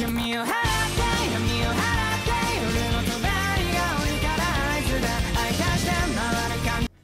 give me a hand.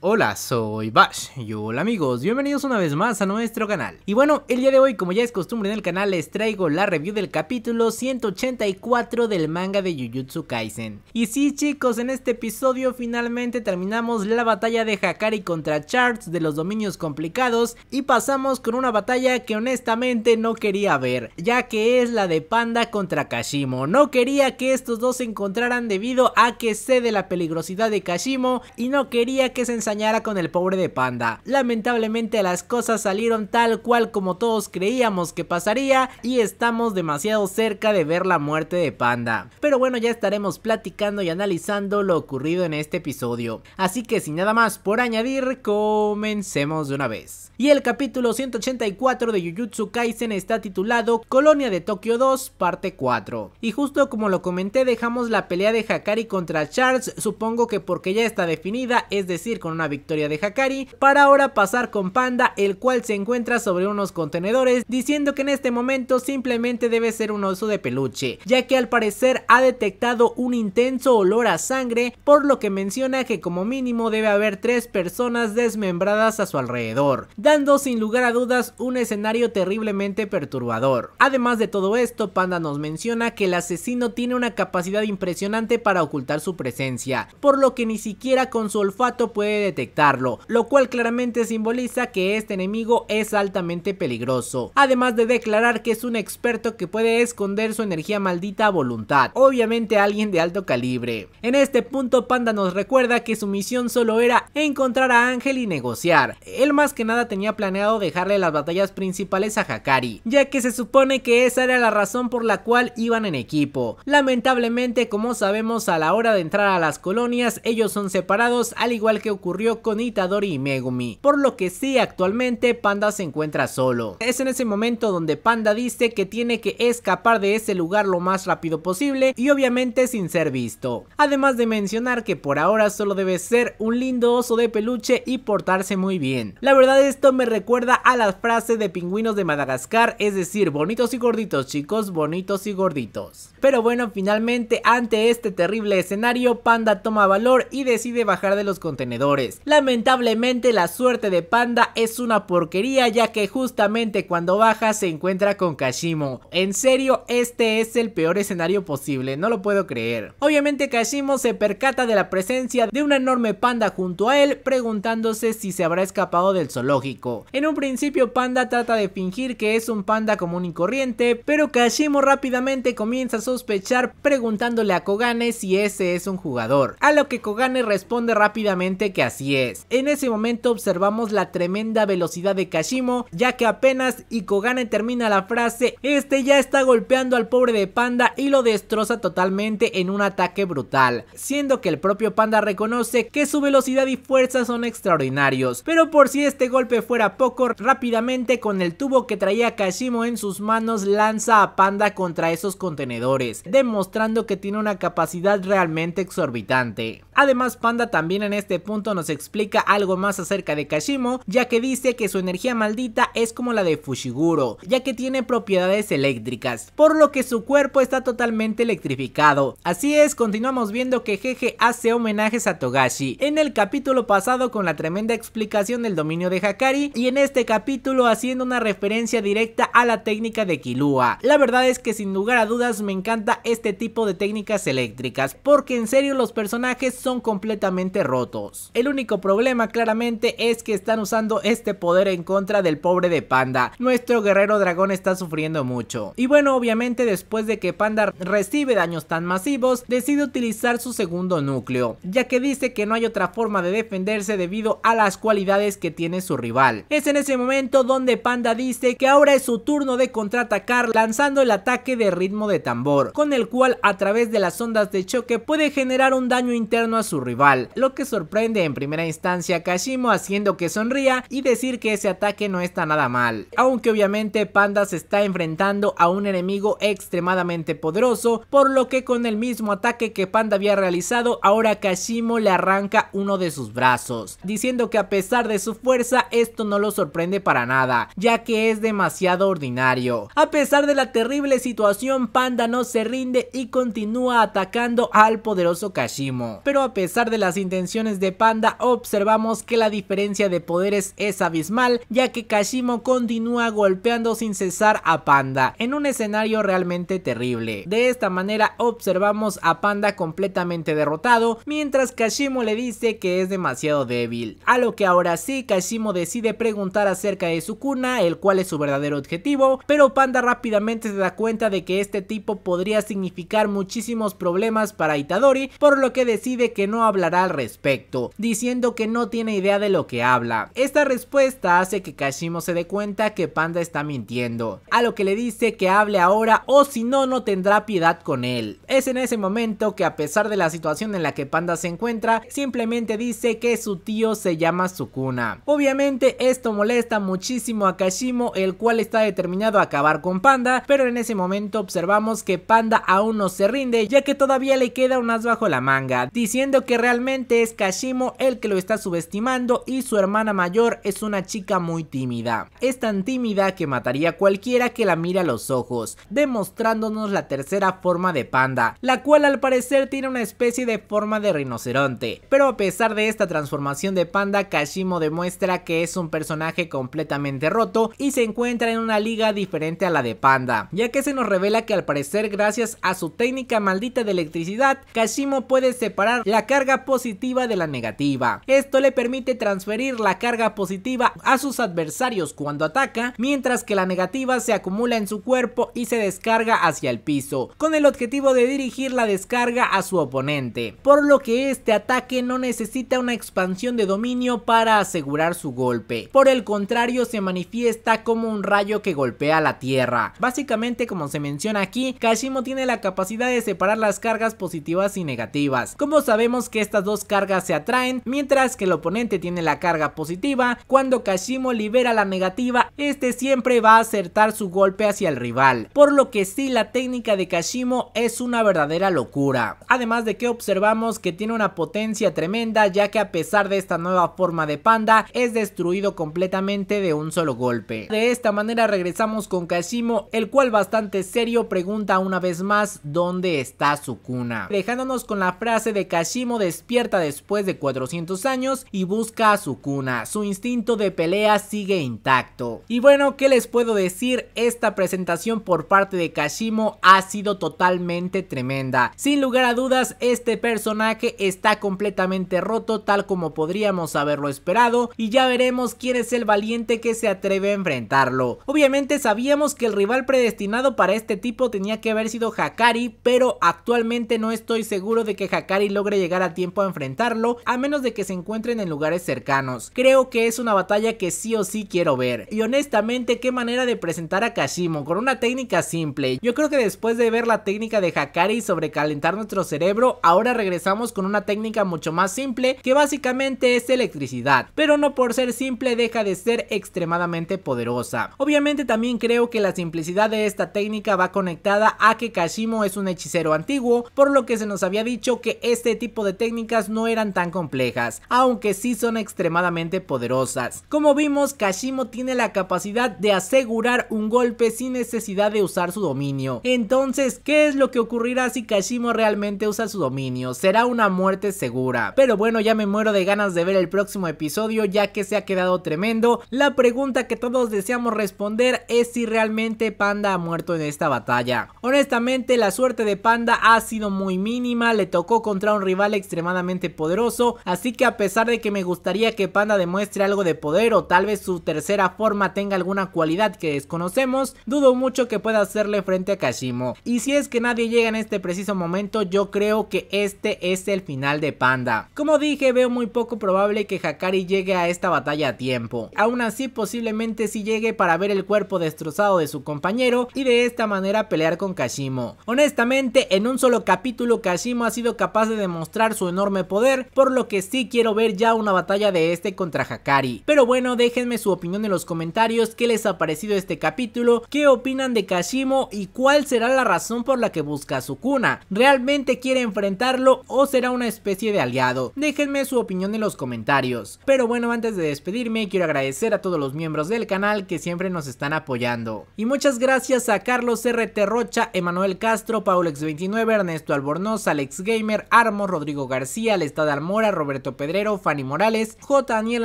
Hola, soy Bash y hola amigos, bienvenidos una vez más a nuestro canal. Y bueno, el día de hoy, como ya es costumbre en el canal, les traigo la review del capítulo 184 del manga de Jujutsu Kaisen. Y sí chicos, en este episodio finalmente terminamos la batalla de Hakari contra Charts de los dominios complicados y pasamos con una batalla que honestamente no quería ver, ya que es la de Panda contra Kashimo. No quería que estos dos se encontraran debido a que sé de la peligrosidad de Kashimo y no quería que se ensañaran con el pobre de Panda. Lamentablemente las cosas salieron tal cual como todos creíamos que pasaría y estamos demasiado cerca de ver la muerte de Panda. Pero bueno, ya estaremos platicando y analizando lo ocurrido en este episodio. Así que sin nada más por añadir, comencemos de una vez. Y el capítulo 184 de Jujutsu Kaisen está titulado Colonia de Tokio 2, parte 4. Y justo como lo comenté, dejamos la pelea de Hakari contra Charles, supongo que porque ya está definida, es decir, con una victoria de Hakari para ahora pasar con Panda el cual se encuentra sobre unos contenedores diciendo que en este momento simplemente debe ser un oso de peluche ya que al parecer ha detectado un intenso olor a sangre por lo que menciona que como mínimo debe haber tres personas desmembradas a su alrededor dando sin lugar a dudas un escenario terriblemente perturbador. Además de todo esto Panda nos menciona que el asesino tiene una capacidad impresionante para ocultar su presencia por lo que ni siquiera con su olfato puede detectarlo, lo cual claramente simboliza que este enemigo es altamente peligroso, además de declarar que es un experto que puede esconder su energía maldita a voluntad, obviamente alguien de alto calibre. En este punto Panda nos recuerda que su misión solo era encontrar a Ángel y negociar, él más que nada tenía planeado dejarle las batallas principales a Hakari, ya que se supone que esa era la razón por la cual iban en equipo. Lamentablemente como sabemos a la hora de entrar a las colonias ellos son separados al igual que ocurrió con Itadori y Megumi, por lo que sí actualmente Panda se encuentra solo. Es en ese momento donde Panda dice que tiene que escapar de ese lugar lo más rápido posible y obviamente sin ser visto. Además de mencionar que por ahora solo debe ser un lindo oso de peluche y portarse muy bien. La verdad esto me recuerda a la frase de pingüinos de Madagascar, es decir, bonitos y gorditos chicos, bonitos y gorditos. Pero bueno, finalmente ante este terrible escenario, Panda toma valor y decide bajar de los contenedores Lamentablemente la suerte de Panda es una porquería ya que justamente cuando baja se encuentra con Kashimo. En serio, este es el peor escenario posible, no lo puedo creer. Obviamente Kashimo se percata de la presencia de una enorme panda junto a él preguntándose si se habrá escapado del zoológico. En un principio Panda trata de fingir que es un panda común y corriente, pero Kashimo rápidamente comienza a sospechar preguntándole a Kogane si ese es un jugador. A lo que Kogane responde rápidamente que así así es. En ese momento observamos la tremenda velocidad de Kashimo, ya que apenas Ikogane termina la frase, este ya está golpeando al pobre de Panda y lo destroza totalmente en un ataque brutal, siendo que el propio Panda reconoce que su velocidad y fuerza son extraordinarios, pero por si este golpe fuera poco, rápidamente con el tubo que traía Kashimo en sus manos lanza a Panda contra esos contenedores, demostrando que tiene una capacidad realmente exorbitante. Además Panda también en este punto nos explica algo más acerca de Kashimo, ya que dice que su energía maldita es como la de Fushiguro, ya que tiene propiedades eléctricas, por lo que su cuerpo está totalmente electrificado. Así es, continuamos viendo que Jeje hace homenajes a Togashi, en el capítulo pasado con la tremenda explicación del dominio de Hakari, y en este capítulo haciendo una referencia directa a la técnica de Kilua. La verdad es que sin lugar a dudas me encanta este tipo de técnicas eléctricas, porque en serio los personajes son completamente rotos. El único problema claramente es que están usando este poder en contra del pobre de Panda. Nuestro guerrero dragón está sufriendo mucho. Y bueno, obviamente después de que Panda recibe daños tan masivos, decide utilizar su segundo núcleo, ya que dice que no hay otra forma de defenderse debido a las cualidades que tiene su rival. Es en ese momento donde Panda dice que ahora es su turno de contraatacar lanzando el ataque de ritmo de tambor, con el cual a través de las ondas de choque puede generar un daño interno a su rival, lo que sorprende en primer primera instancia Kashimo haciendo que sonría y decir que ese ataque no está nada mal. Aunque obviamente Panda se está enfrentando a un enemigo extremadamente poderoso, por lo que con el mismo ataque que Panda había realizado, ahora Kashimo le arranca uno de sus brazos, diciendo que a pesar de su fuerza esto no lo sorprende para nada, ya que es demasiado ordinario. A pesar de la terrible situación, Panda no se rinde y continúa atacando al poderoso Kashimo. Pero a pesar de las intenciones de Panda, observamos que la diferencia de poderes es abismal ya que Kashimo continúa golpeando sin cesar a Panda en un escenario realmente terrible. De esta manera observamos a Panda completamente derrotado mientras Kashimo le dice que es demasiado débil. A lo que ahora sí Kashimo decide preguntar acerca de su cuna el cual es su verdadero objetivo pero Panda rápidamente se da cuenta de que este tipo podría significar muchísimos problemas para Itadori por lo que decide que no hablará al respecto. Dice diciendo que no tiene idea de lo que habla. Esta respuesta hace que Kashimo se dé cuenta que Panda está mintiendo, a lo que le dice que hable ahora o si no, no tendrá piedad con él. Es en ese momento que a pesar de la situación en la que Panda se encuentra, simplemente dice que su tío se llama Sukuna. Obviamente esto molesta muchísimo a Kashimo, el cual está determinado a acabar con Panda, pero en ese momento observamos que Panda aún no se rinde ya que todavía le queda un as bajo la manga, diciendo que realmente es Kashimo el que lo está subestimando y su hermana mayor es una chica muy tímida. Es tan tímida que mataría a cualquiera que la mire a los ojos, demostrándonos la tercera forma de panda, la cual al parecer tiene una especie de forma de rinoceronte. Pero a pesar de esta transformación de panda, Kashimo demuestra que es un personaje completamente roto y se encuentra en una liga diferente a la de panda, ya que se nos revela que al parecer gracias a su técnica maldita de electricidad, Kashimo puede separar la carga positiva de la negativa esto le permite transferir la carga positiva a sus adversarios cuando ataca, mientras que la negativa se acumula en su cuerpo y se descarga hacia el piso, con el objetivo de dirigir la descarga a su oponente, por lo que este ataque no necesita una expansión de dominio para asegurar su golpe. Por el contrario, se manifiesta como un rayo que golpea la tierra. Básicamente, como se menciona aquí, Kashimo tiene la capacidad de separar las cargas positivas y negativas. Como sabemos que estas dos cargas se atraen, mientras que el oponente tiene la carga positiva, cuando Kashimo libera la negativa, este siempre va a acertar su golpe hacia el rival, por lo que sí la técnica de Kashimo es una verdadera locura. Además de que observamos que tiene una potencia tremenda ya que a pesar de esta nueva forma de panda es destruido completamente de un solo golpe. De esta manera regresamos con Kashimo el cual bastante serio pregunta una vez más dónde está su cuna. Dejándonos con la frase de Kashimo despierta después de 400 años y busca a su cuna. Su instinto de pelea sigue intacto. Y bueno, ¿qué les puedo decir? Esta presentación por parte de Kashimo ha sido totalmente tremenda. Sin lugar a dudas, este personaje está completamente roto tal como podríamos haberlo esperado y ya veremos quién es el valiente que se atreve a enfrentarlo. Obviamente sabíamos que el rival predestinado para este tipo tenía que haber sido Hakari, pero actualmente no estoy seguro de que Hakari logre llegar a tiempo a enfrentarlo, a menos de que se encuentren en lugares cercanos. Creo que es una batalla que sí o sí quiero ver. Y honestamente, qué manera de presentar a Kashimo con una técnica simple. Yo creo que después de ver la técnica de Hakari sobre calentar nuestro cerebro, ahora regresamos con una técnica mucho más simple que básicamente es electricidad. Pero no por ser simple deja de ser extremadamente poderosa. Obviamente también creo que la simplicidad de esta técnica va conectada a que Kashimo es un hechicero antiguo, por lo que se nos había dicho que este tipo de técnicas no eran tan complejas aunque sí son extremadamente poderosas. Como vimos, Kashimo tiene la capacidad de asegurar un golpe sin necesidad de usar su dominio. Entonces, ¿qué es lo que ocurrirá si Kashimo realmente usa su dominio? Será una muerte segura. Pero bueno, ya me muero de ganas de ver el próximo episodio ya que se ha quedado tremendo. La pregunta que todos deseamos responder es si realmente Panda ha muerto en esta batalla. Honestamente, la suerte de Panda ha sido muy mínima, le tocó contra un rival extremadamente poderoso, así Así que a pesar de que me gustaría que Panda demuestre algo de poder o tal vez su tercera forma tenga alguna cualidad que desconocemos, dudo mucho que pueda hacerle frente a Kashimo. Y si es que nadie llega en este preciso momento, yo creo que este es el final de Panda. Como dije, veo muy poco probable que Hakari llegue a esta batalla a tiempo. Aún así, posiblemente si llegue para ver el cuerpo destrozado de su compañero y de esta manera pelear con Kashimo. Honestamente, en un solo capítulo Kashimo ha sido capaz de demostrar su enorme poder, por lo que sí quiero ver ya una batalla de este contra Hakari. Pero bueno, déjenme su opinión en los comentarios, qué les ha parecido este capítulo, qué opinan de Kashimo y cuál será la razón por la que busca a cuna? ¿Realmente quiere enfrentarlo o será una especie de aliado? Déjenme su opinión en los comentarios. Pero bueno, antes de despedirme, quiero agradecer a todos los miembros del canal que siempre nos están apoyando. Y muchas gracias a Carlos RT Rocha Emanuel Castro, Paulex29, Ernesto Albornoz, Alex Gamer, Armo, Rodrigo García, Lestad Almora, Robert Topedrero, Pedrero, Fanny Morales, J. Daniel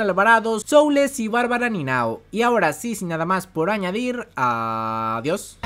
Alvarado, Soules y Bárbara Ninao. Y ahora sí, sin nada más por añadir, adiós.